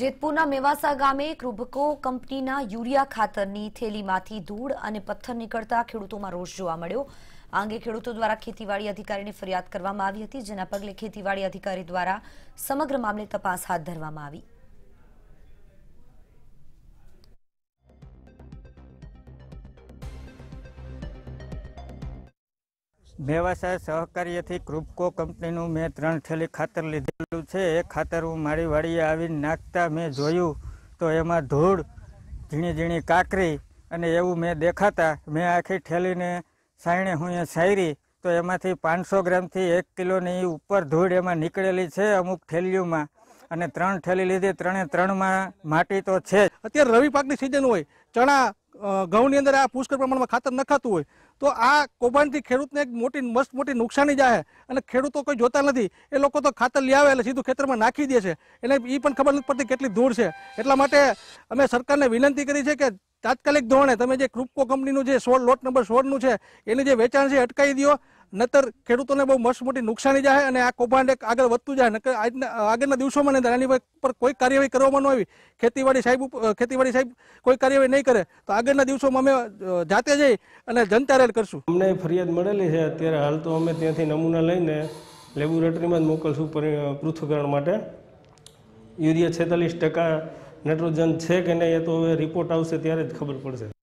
જેતપુરના મેવાસા ગામે ક્રુભકો કંપનીના યુરિયા ખાતરની થેલીમાંથી ધૂળ અને પથ્થર નીકળતા ખેડૂતોમાં રોષ જોવા મળ્યો આ અંગે ખેડૂતો દ્વારા ખેતીવાડી અધિકારીને ફરિયાદ કરવામાં આવી હતી જેના પગલે ખેતીવાડી અધિકારી દ્વારા સમગ્ર મામલે તપાસ હાથ ધરવામાં આવી મેવાસા સહકાર્યથી ક્રુપકો કંપનીનું મેં ત્રણ થેલી ખાતર લીધેલું છે એ ખાતર હું મારી વાડીએ આવીને નાખતા મેં જોયું તો એમાં ધૂળ ઝીણી ઝીણી કાકરી અને એવું મેં દેખાતા મેં આખી ઠેલીને સાયણે હું એ સાયરી તો એમાંથી પાંચસો ગ્રામથી એક કિલોની ઉપર ધૂળ એમાં નીકળેલી છે અમુક ઠેલીઓમાં અને ત્રણ ઠેલી લીધી ત્રણે ત્રણમાં માટી તો છે અત્યારે રવિ પાકની સિઝન હોય ચણા ઘઉંની અંદર આ પુષ્કળ પ્રમાણમાં ખાતર નખાતું હોય તો આ કૌભાંડથી ખેડૂતને એક મોટી મસ્ત મોટી નુકસાની જાય અને ખેડૂતો કોઈ જોતા નથી એ લોકો તો ખાતર લઈ આવે એટલે સીધું ખેતરમાં નાખી દે છે એને એ પણ ખબર નથી પડતી કેટલી દૂર છે એટલા માટે અમે સરકારને વિનંતી કરી છે કે તાત્કાલિક ધોરણે તમે જે ક્રુપકો કંપનીનું જે સોળ લોટ નંબર સોળનું છે એની જે વેચાણ છે અટકાવી દો નતર ખેડૂતોને બહુ મસ્ત મોટી નુકસાની જાય અને આ કૌભાંડ એક આગળ વધતું જાય નકર આગળના દિવસોમાં નહીં એની પર કોઈ કાર્યવાહી કરવામાં ન આવી ખેતીવાડી સાહેબ ખેતીવાડી સાહેબ કોઈ કાર્યવાહી નહીં કરે તો આગળના દિવસોમાં અમે જાતે જઈ અને જનતા રેલ કરશું અમને ફરિયાદ મળેલી છે અત્યારે હાલ તો અમે ત્યાંથી નમૂના લઈને લેબોરેટરીમાં જ મોકલશું પૃથ્થકરણ માટે યુરિયા છેતાલીસ ટકા નાઇટ્રોજન છે કે નહીં એ તો હવે રિપોર્ટ આવશે ત્યારે જ ખબર પડશે